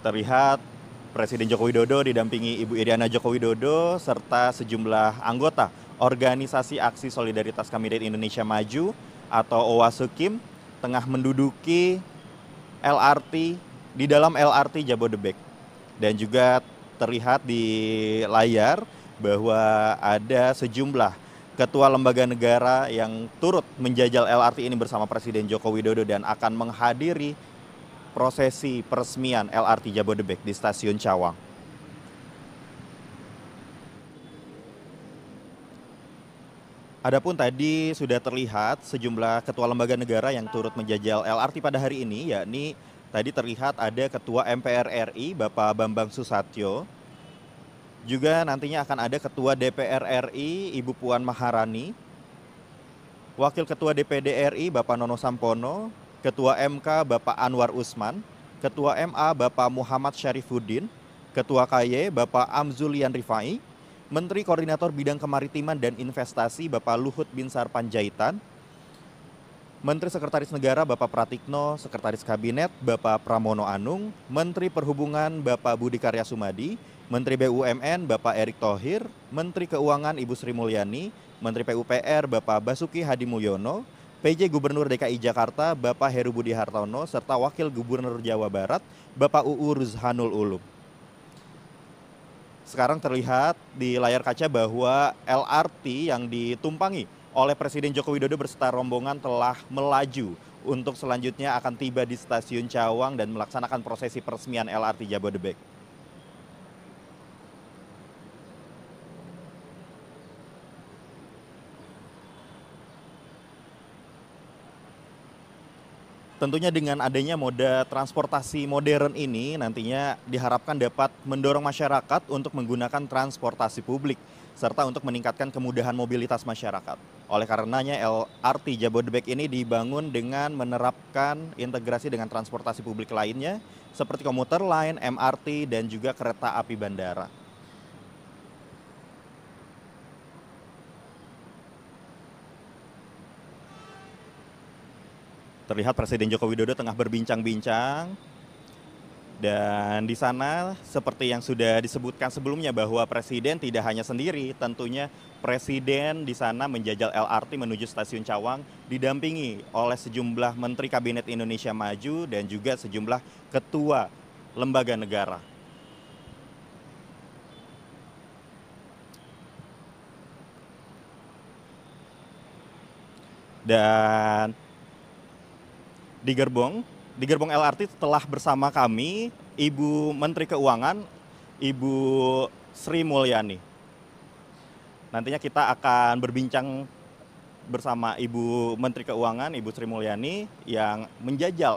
terlihat Presiden Joko Widodo didampingi Ibu Iriana Joko Widodo serta sejumlah anggota organisasi aksi solidaritas Kandidat Indonesia Maju atau OWASUKIM tengah menduduki LRT di dalam LRT Jabodebek dan juga terlihat di layar bahwa ada sejumlah ketua lembaga negara yang turut menjajal LRT ini bersama Presiden Joko Widodo dan akan menghadiri prosesi peresmian LRT Jabodebek di Stasiun Cawang. Adapun tadi sudah terlihat sejumlah ketua lembaga negara yang turut menjajal LRT pada hari ini, yakni tadi terlihat ada Ketua MPR RI Bapak Bambang Susatyo, juga nantinya akan ada Ketua DPR RI Ibu Puan Maharani, Wakil Ketua DPD RI Bapak Nono Sampono, Ketua MK Bapak Anwar Usman, Ketua MA Bapak Muhammad Syarifuddin, Ketua KY Bapak Amzulian Rifai, Menteri Koordinator Bidang Kemaritiman dan Investasi Bapak Luhut Binsar Panjaitan, Menteri Sekretaris Negara Bapak Pratikno, Sekretaris Kabinet Bapak Pramono Anung, Menteri Perhubungan Bapak Budi Karya Sumadi, Menteri BUMN Bapak Erick Thohir, Menteri Keuangan Ibu Sri Mulyani, Menteri PUPR Bapak Basuki Hadi Mulyono, PJ Gubernur DKI Jakarta Bapak Heru Budi Hartono serta Wakil Gubernur Jawa Barat Bapak UU Ruzhanul Ulum. Sekarang terlihat di layar kaca bahwa LRT yang ditumpangi oleh Presiden Joko Widodo berserta rombongan telah melaju untuk selanjutnya akan tiba di stasiun Cawang dan melaksanakan prosesi peresmian LRT Jabodebek. Tentunya dengan adanya moda transportasi modern ini nantinya diharapkan dapat mendorong masyarakat untuk menggunakan transportasi publik serta untuk meningkatkan kemudahan mobilitas masyarakat. Oleh karenanya LRT Jabodebek ini dibangun dengan menerapkan integrasi dengan transportasi publik lainnya seperti komuter lain, MRT dan juga kereta api bandara. Terlihat Presiden Joko Widodo tengah berbincang-bincang dan di sana seperti yang sudah disebutkan sebelumnya bahwa presiden tidak hanya sendiri, tentunya presiden di sana menjajal LRT menuju stasiun Cawang didampingi oleh sejumlah menteri kabinet Indonesia Maju dan juga sejumlah ketua lembaga negara. Dan di gerbong, di gerbong LRT telah bersama kami Ibu Menteri Keuangan, Ibu Sri Mulyani. Nantinya kita akan berbincang bersama Ibu Menteri Keuangan, Ibu Sri Mulyani yang menjajal